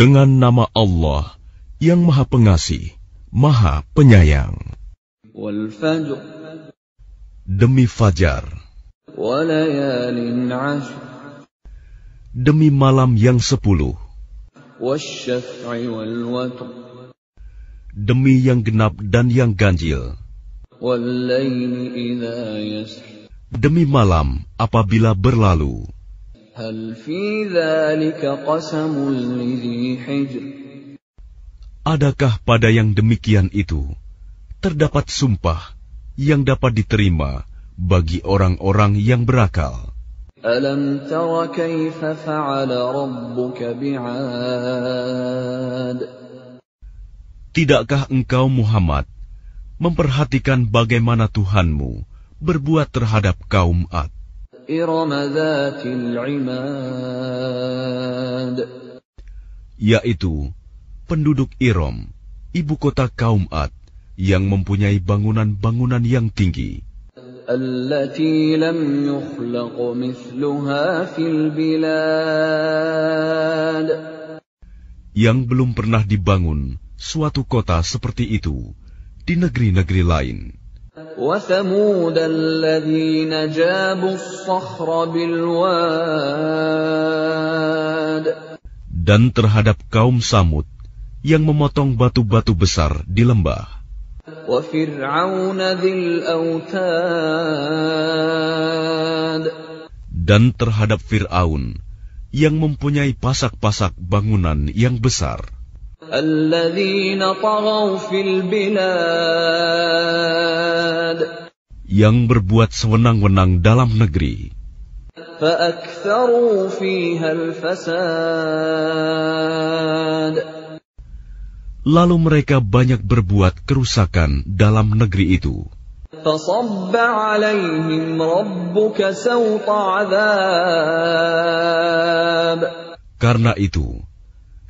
Dengan nama Allah yang Maha Pengasih, Maha Penyayang. Demi fajar. Demi malam yang sepuluh. Demi yang genap dan yang ganjil demi malam apabila berlalu. Adakah pada yang demikian itu terdapat sumpah yang dapat diterima bagi orang-orang yang berakal? Alam tara kaifa fa'ala rabbuka bi'ad Tidakkah engkau Muhammad memperhatikan bagaimana Tuhanmu berbuat terhadap kaum Ad. Yaitu penduduk Irom, ibu kota kaum Ad, yang mempunyai bangunan-bangunan yang tinggi. yang belum pernah dibangun suatu kota seperti itu di negeri-negeri lain dan terhadap kaum Samud yang memotong batu-batu besar di lembah. Dan terhadap Fir'aun yang mempunyai pasak-pasak bangunan yang besar yang berbuat sewenang-wenang dalam negeri. Lalu mereka banyak berbuat kerusakan dalam negeri itu. Karena itu,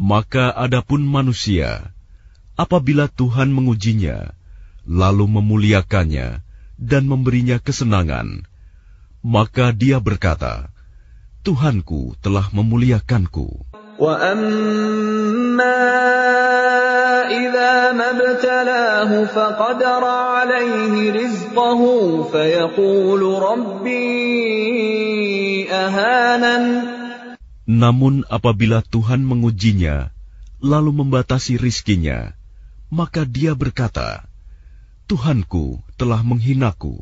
Maka adapun manusia, apabila Tuhan mengujinya, lalu memuliakannya dan memberinya kesenangan, maka dia berkata, Tuhanku telah memuliakanku. Wa namun apabila Tuhan mengujinya, lalu membatasi rizkinya, maka dia berkata, Tuhanku telah menghinaku.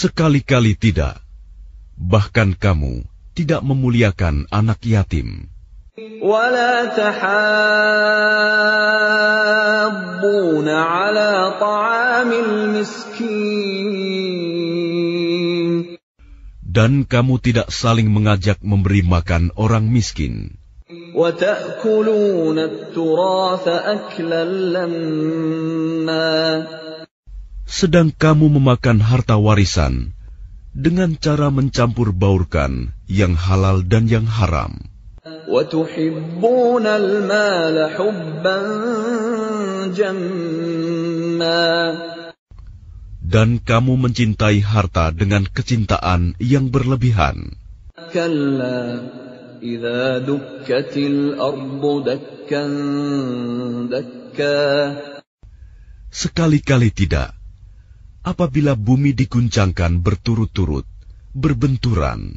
Sekali-kali tidak, bahkan kamu tidak memuliakan anak yatim. على طعام المسكين Dan kamu tidak saling mengajak memberi makan orang miskin. Sedang kamu memakan harta warisan dengan cara mencampur baurkan yang halal dan yang haram. Dan kamu mencintai harta dengan kecintaan yang berlebihan. Sekali-kali tidak. Apabila bumi diguncangkan berturut-turut, berbenturan,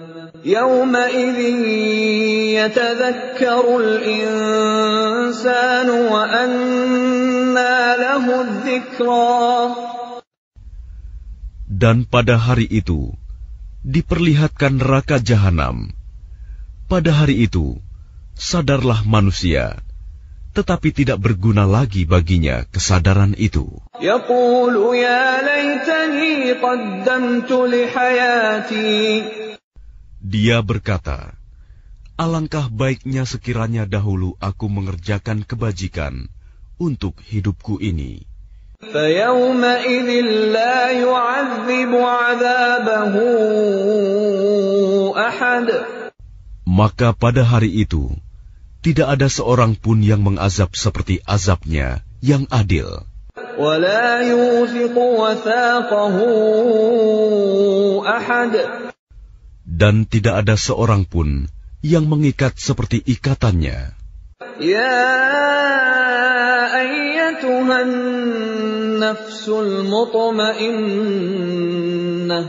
Dan pada hari itu diperlihatkan neraka jahanam. Pada hari itu sadarlah manusia, tetapi tidak berguna lagi baginya kesadaran itu. Yaqulu ya qaddamtu li dia berkata, Alangkah baiknya sekiranya dahulu aku mengerjakan kebajikan untuk hidupku ini. Maka pada hari itu, tidak ada seorang pun yang mengazab seperti azabnya yang adil. وَلَا يُوثِقُ وَثَاقَهُ أَحَدٌ dan tidak ada seorang pun yang mengikat seperti ikatannya. Ya ayyatuhan nafsul mutmainnah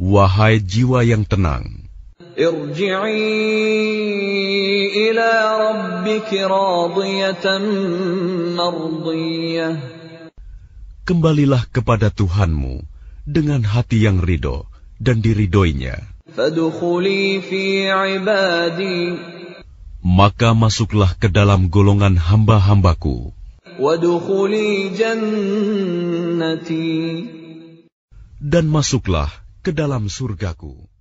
Wahai jiwa yang tenang Irji'i ila rabbiki radiyatan mardiyah Kembalilah kepada Tuhanmu dengan hati yang ridho dan diridoinya. Maka masuklah ke dalam golongan hamba-hambaku. Dan masuklah ke dalam surgaku.